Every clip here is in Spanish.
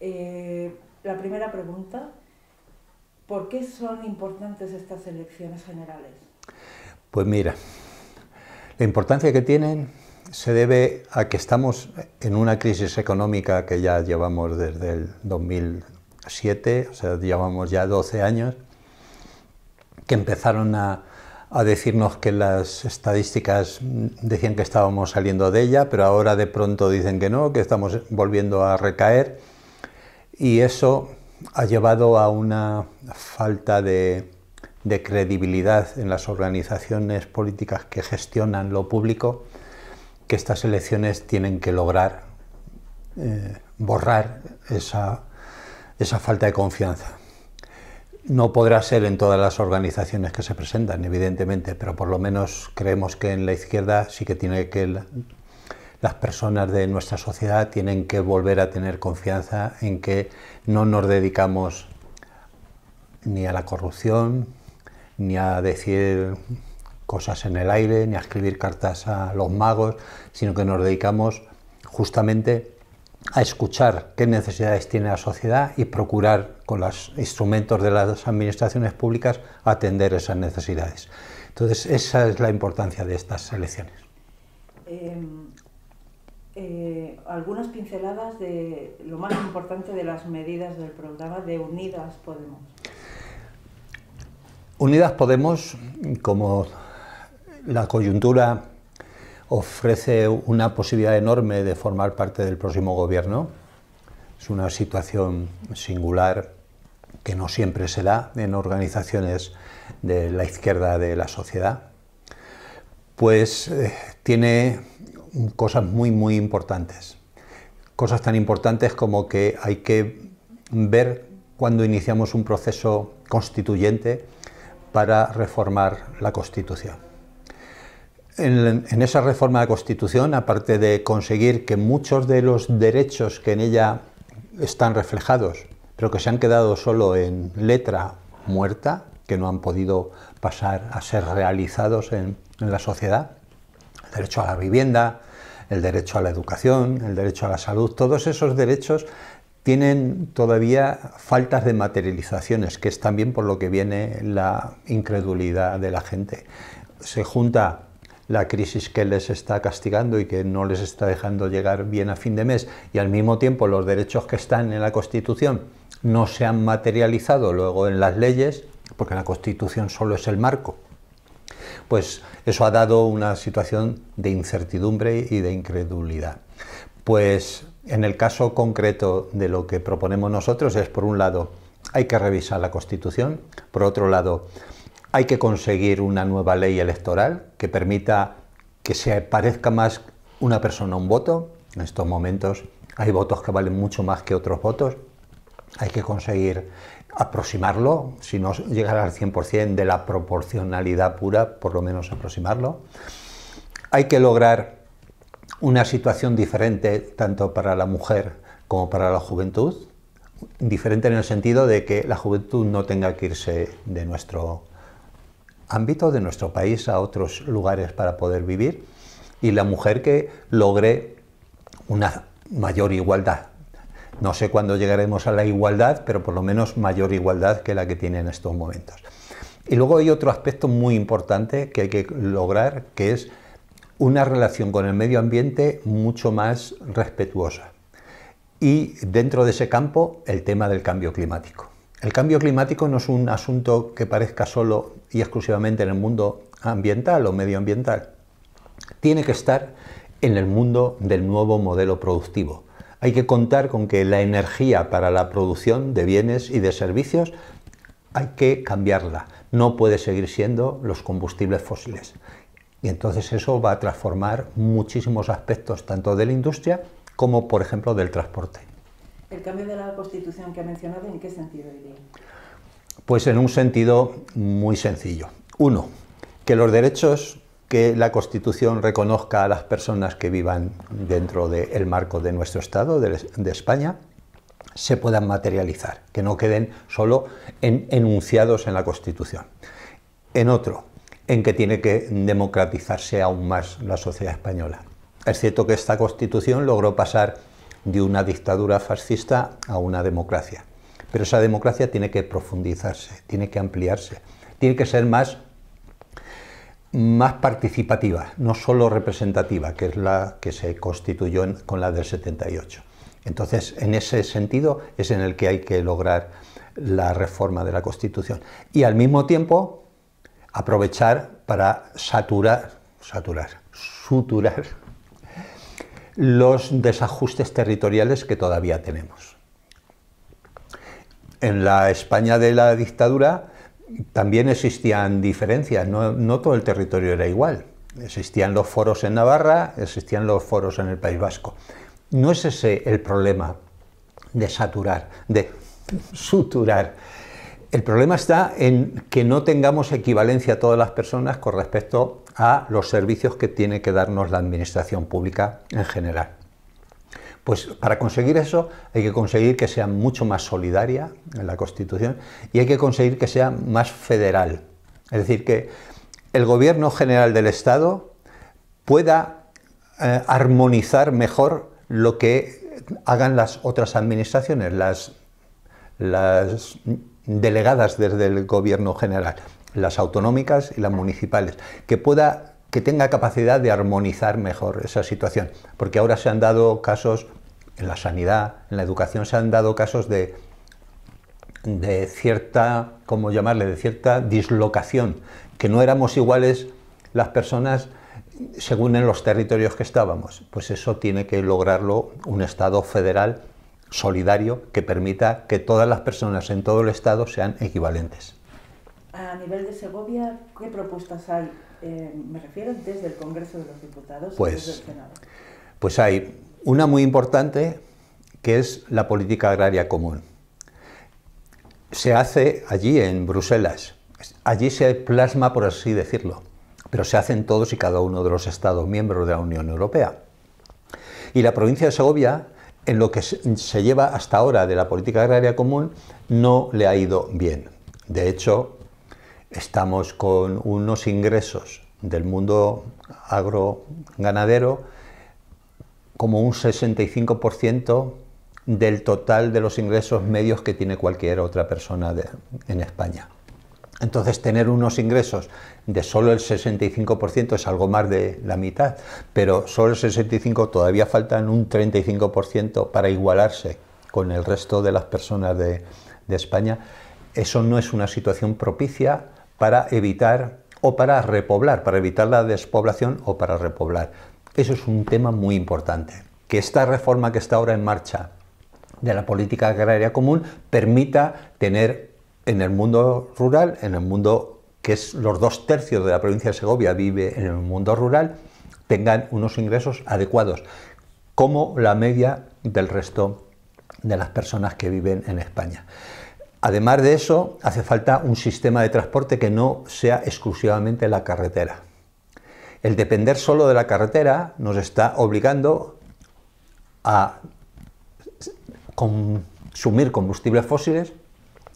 Eh, la primera pregunta, ¿por qué son importantes estas elecciones generales? Pues mira, la importancia que tienen se debe a que estamos en una crisis económica que ya llevamos desde el 2007, o sea, llevamos ya 12 años, que empezaron a decirnos que las estadísticas decían que estábamos saliendo de ella, pero ahora de pronto dicen que no, que estamos volviendo a recaer y eso ha llevado a una falta de, credibilidad en las organizaciones políticas que gestionan lo público que estas elecciones tienen que lograr eh, borrar esa falta de confianza. No podrá ser en todas las organizaciones que se presentan, evidentemente, pero por lo menos creemos que en la izquierda sí que tiene que las personas de nuestra sociedad tienen que volver a tener confianza en que no nos dedicamos ni a la corrupción, ni a decir cosas en el aire, ni a escribir cartas a los magos, sino que nos dedicamos justamente a escuchar qué necesidades tiene la sociedad y procurar con los instrumentos de las administraciones públicas atender esas necesidades. Entonces, esa es la importancia de estas elecciones. Em, eh, algunas pinceladas de lo más importante de las medidas del programa de Unidas Podemos. Unidas Podemos, como la coyuntura ofrece una posibilidad enorme de formar parte del próximo gobierno, es una situación singular que no siempre se da en organizaciones de la izquierda de la sociedad, pues eh, tiene cosas muy, muy importantes. Cosas tan importantes como que hay que ver cuando iniciamos un proceso constituyente para reformar la Constitución. En, esa reforma de la Constitución, aparte de conseguir que muchos de los derechos que en ella están reflejados, pero que se han quedado solo en letra muerta, que no han podido pasar a ser realizados en la sociedad, derecho a la vivienda, el derecho a la educación, el derecho a la salud, todos esos derechos tienen todavía faltas de materializaciones, que es también por lo que viene la incredulidad de la gente. Se junta la crisis que les está castigando y que no les está dejando llegar bien a fin de mes y al mismo tiempo los derechos que están en la Constitución no se han materializado luego en las leyes, porque la Constitución solo es el marco, pues eso ha dado una situación de incertidumbre y de incredulidad. Pues en el caso concreto de lo que proponemos nosotros es, por un lado, hay que revisar la Constitución, por otro lado, hay que conseguir una nueva ley electoral que permita que se parezca más una persona a un voto. En estos momentos hay votos que valen mucho más que otros votos hay que conseguir aproximarlo, si no llegar al 100% de la proporcionalidad pura, por lo menos aproximarlo. Hay que lograr una situación diferente tanto para la mujer como para la juventud, diferente en el sentido de que la juventud no tenga que irse de nuestro ámbito, de nuestro país, a otros lugares para poder vivir, y la mujer que logre una mayor igualdad no sé cuándo llegaremos a la igualdad, pero por lo menos mayor igualdad que la que tiene en estos momentos. Y luego hay otro aspecto muy importante que hay que lograr, que es una relación con el medio ambiente mucho más respetuosa. Y dentro de ese campo, el tema del cambio climático. El cambio climático no es un asunto que parezca solo y exclusivamente en el mundo ambiental o medioambiental. Tiene que estar en el mundo del nuevo modelo productivo hay que contar con que la energía para la producción de bienes y de servicios hay que cambiarla. No puede seguir siendo los combustibles fósiles. Y entonces eso va a transformar muchísimos aspectos, tanto de la industria como, por ejemplo, del transporte. ¿El cambio de la Constitución que ha mencionado en qué sentido iría? Pues en un sentido muy sencillo. Uno, que los derechos que la Constitución reconozca a las personas que vivan dentro del marco de nuestro Estado, de, España, se puedan materializar, que no queden solo en, enunciados en la Constitución. En otro, en que tiene que democratizarse aún más la sociedad española. Es cierto que esta Constitución logró pasar de una dictadura fascista a una democracia, pero esa democracia tiene que profundizarse, tiene que ampliarse, tiene que ser más más participativa, no solo representativa, que es la que se constituyó con la del 78. Entonces, en ese sentido es en el que hay que lograr la reforma de la Constitución. Y al mismo tiempo, aprovechar para saturar, saturar, suturar los desajustes territoriales que todavía tenemos. En la España de la dictadura, también existían diferencias, no, todo el territorio era igual. Existían los foros en Navarra, existían los foros en el País Vasco. No es ese el problema de saturar, de suturar. El problema está en que no tengamos equivalencia a todas las personas con respecto a los servicios que tiene que darnos la administración pública en general. Pues para conseguir eso hay que conseguir que sea mucho más solidaria en la Constitución y hay que conseguir que sea más federal. Es decir, que el gobierno general del Estado pueda eh, armonizar mejor lo que hagan las otras administraciones, las, las delegadas desde el gobierno general, las autonómicas y las municipales, que pueda que tenga capacidad de armonizar mejor esa situación, porque ahora se han dado casos en la sanidad, en la educación se han dado casos de, de cierta, ¿cómo llamarle?, de cierta dislocación, que no éramos iguales las personas según en los territorios que estábamos. Pues eso tiene que lograrlo un Estado federal solidario que permita que todas las personas en todo el Estado sean equivalentes. A nivel de Segovia, ¿qué propuestas hay? Eh, me refiero desde el Congreso de los Diputados y desde el pues, Senado. Pues hay una muy importante que es la política agraria común. Se hace allí en Bruselas. Allí se plasma, por así decirlo, pero se hace en todos y cada uno de los Estados miembros de la Unión Europea. Y la provincia de Segovia, en lo que se lleva hasta ahora de la política agraria común, no le ha ido bien. De hecho, estamos con unos ingresos del mundo agroganadero como un 65% del total de los ingresos medios que tiene cualquier otra persona en España. Entonces, tener unos ingresos de solo el 65% es algo más de la mitad, pero solo el 65% todavía faltan un 35% para igualarse con el resto de las personas de España. Eso no es una situación propicia para evitar o para repoblar, para evitar la despoblación o para repoblar. Eso es un tema muy importante. Que esta reforma que está ahora en marcha de la política agraria común permita tener en el mundo rural, en el mundo que es los dos tercios de la provincia de Segovia vive en el mundo rural, tengan unos ingresos adecuados, como la media del resto de las personas que viven en España. Además de eso, hace falta un sistema de transporte que no sea exclusivamente la carretera el depender solo de la carretera nos está obligando a consumir combustibles fósiles,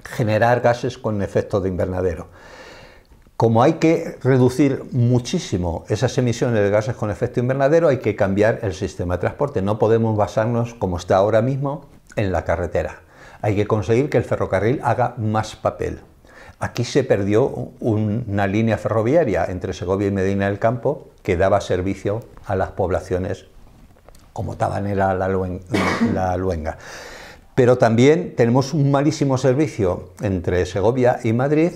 generar gases con efecto de invernadero. Como hay que reducir muchísimo esas emisiones de gases con efecto invernadero, hay que cambiar el sistema de transporte. No podemos basarnos, como está ahora mismo, en la carretera. Hay que conseguir que el ferrocarril haga más papel. Aquí se perdió una línea ferroviaria entre Segovia y Medina del Campo que daba servicio a las poblaciones como Tabanera la, la Luenga. Pero también tenemos un malísimo servicio entre Segovia y Madrid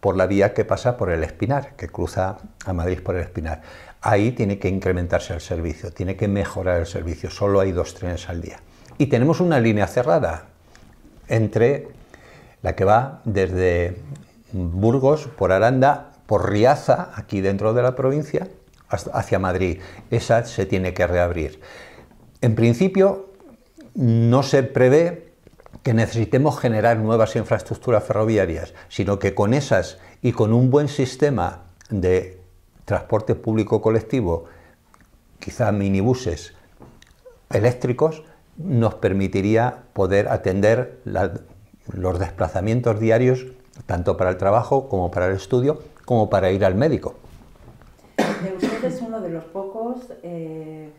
por la vía que pasa por el Espinar, que cruza a Madrid por el Espinar. Ahí tiene que incrementarse el servicio, tiene que mejorar el servicio. Solo hay dos trenes al día. Y tenemos una línea cerrada entre la que va desde Burgos, por Aranda, por Riaza, aquí dentro de la provincia, hacia Madrid. Esa se tiene que reabrir. En principio, no se prevé que necesitemos generar nuevas infraestructuras ferroviarias, sino que con esas y con un buen sistema de transporte público colectivo, quizá minibuses eléctricos, nos permitiría poder atender los desplazamientos diarios tanto para el trabajo como para el estudio, como para ir al médico. Usted es uno de los pocos eh,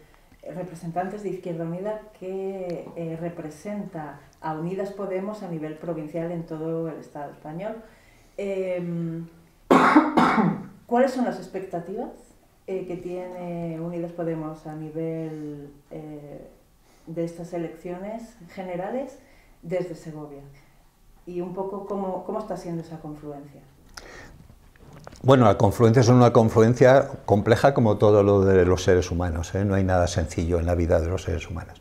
representantes de Izquierda Unida que eh, representa a Unidas Podemos a nivel provincial en todo el Estado español. Em, ¿Cuáles son las expectativas eh, que tiene Unidas Podemos a nivel de estas elecciones generales desde Segovia? y un poco cómo, cómo está siendo esa confluencia. Bueno, la confluencia es una confluencia compleja como todo lo de los seres humanos. ¿eh? No hay nada sencillo en la vida de los seres humanos.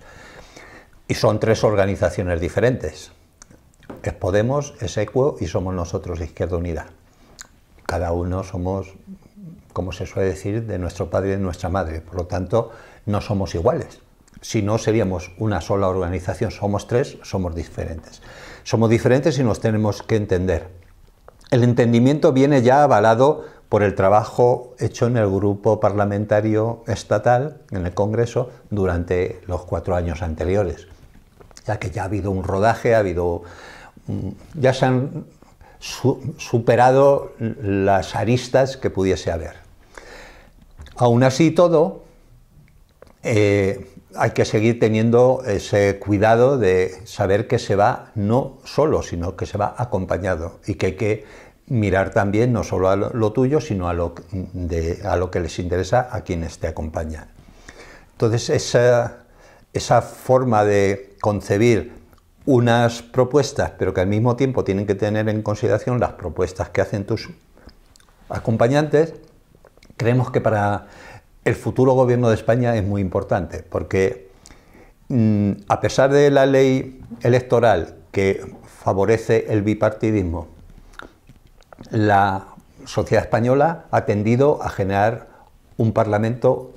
Y son tres organizaciones diferentes. Es Podemos, es Equo y somos nosotros Izquierda Unida. Cada uno somos, como se suele decir, de nuestro padre y de nuestra madre. Por lo tanto, no somos iguales. Si no seríamos una sola organización, somos tres, somos diferentes. Somos diferentes y nos tenemos que entender. El entendimiento viene ya avalado por el trabajo hecho en el grupo parlamentario estatal, en el Congreso, durante los cuatro años anteriores. Ya que ya ha habido un rodaje, ha habido. ya se han superado las aristas que pudiese haber. Aún así todo, eh, hay que seguir teniendo ese cuidado de saber que se va no solo, sino que se va acompañado y que hay que mirar también no solo a lo tuyo, sino a lo, a lo que les interesa a quienes te acompañan. Entonces, esa, esa forma de concebir unas propuestas, pero que al mismo tiempo tienen que tener en consideración las propuestas que hacen tus acompañantes, creemos que para el futuro gobierno de España es muy importante, porque mm, a pesar de la ley electoral que favorece el bipartidismo, la sociedad española ha tendido a generar un parlamento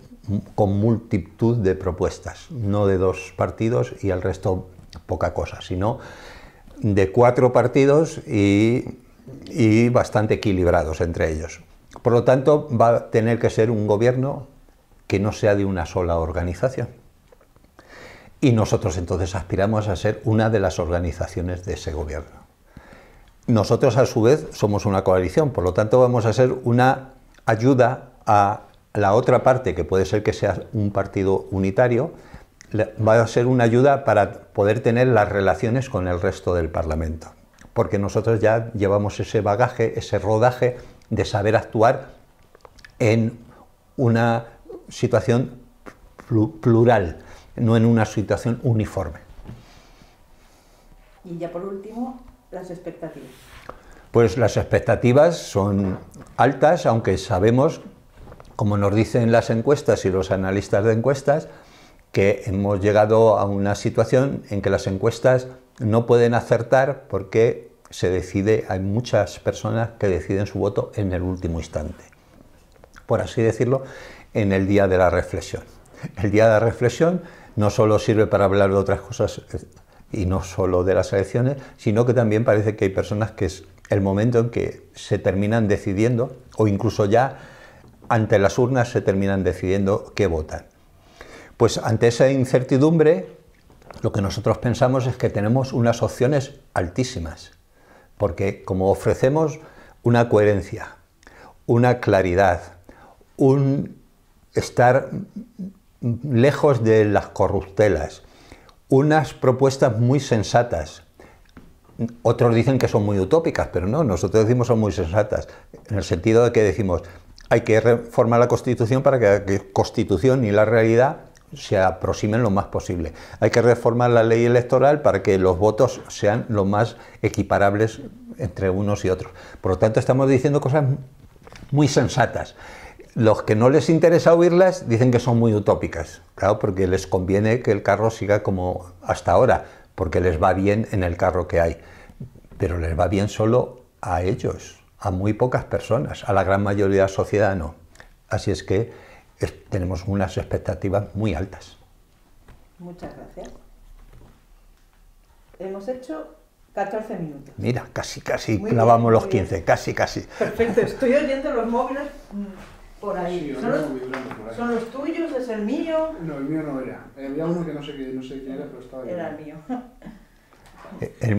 con multitud de propuestas, no de dos partidos y al resto poca cosa, sino de cuatro partidos y bastante equilibrados entre ellos. Por lo tanto, va a tener que ser un gobierno que no sea de una sola organización. Y nosotros entonces aspiramos a ser una de las organizaciones de ese gobierno. Nosotros a su vez somos una coalición, por lo tanto vamos a ser una ayuda a la otra parte, que puede ser que sea un partido unitario, va a ser una ayuda para poder tener las relaciones con el resto del Parlamento, porque nosotros ya llevamos ese bagaje, ese rodaje de saber actuar en una situación plural, no en una situación uniforme. Y ya por último, las expectativas. Pues las expectativas son altas, aunque sabemos, como nos dicen las encuestas y los analistas de encuestas, que hemos llegado a una situación en que las encuestas no pueden acertar porque se decide, hay muchas personas que deciden su voto en el último instante. Por así decirlo, en el día de la reflexión. El día de la reflexión no solo sirve para hablar de otras cosas eh, y no solo de las elecciones, sino que también parece que hay personas que es el momento en que se terminan decidiendo o incluso ya ante las urnas se terminan decidiendo qué votan. Pues ante esa incertidumbre, lo que nosotros pensamos es que tenemos unas opciones altísimas, porque como ofrecemos una coherencia, una claridad, un estar lejos de las corruptelas, unas propuestas muy sensatas. Otros dicen que son muy utópicas, pero no, nosotros decimos que son muy sensatas, en el sentido de que decimos, hay que reformar la Constitución para que la Constitución y la realidad se aproximen lo más posible. Hay que reformar la ley electoral para que los votos sean lo más equiparables entre unos y otros. Por lo tanto, estamos diciendo cosas muy sensatas los que no les interesa oírlas dicen que son muy utópicas, claro, porque les conviene que el carro siga como hasta ahora, porque les va bien en el carro que hay, pero les va bien solo a ellos, a muy pocas personas, a la gran mayoría de la sociedad no. Así es que tenemos unas expectativas muy altas. Muchas gracias. Hemos hecho 14 minutos. Mira, casi, casi clavamos los 15, casi, casi. Perfecto, estoy oyendo los móviles por ahí. ¿Son, los, tuyos? ¿Es el mío? No, el mío no era. Había uno que no sé, qué, no sé quién era, pero estaba Era el mío. Eh,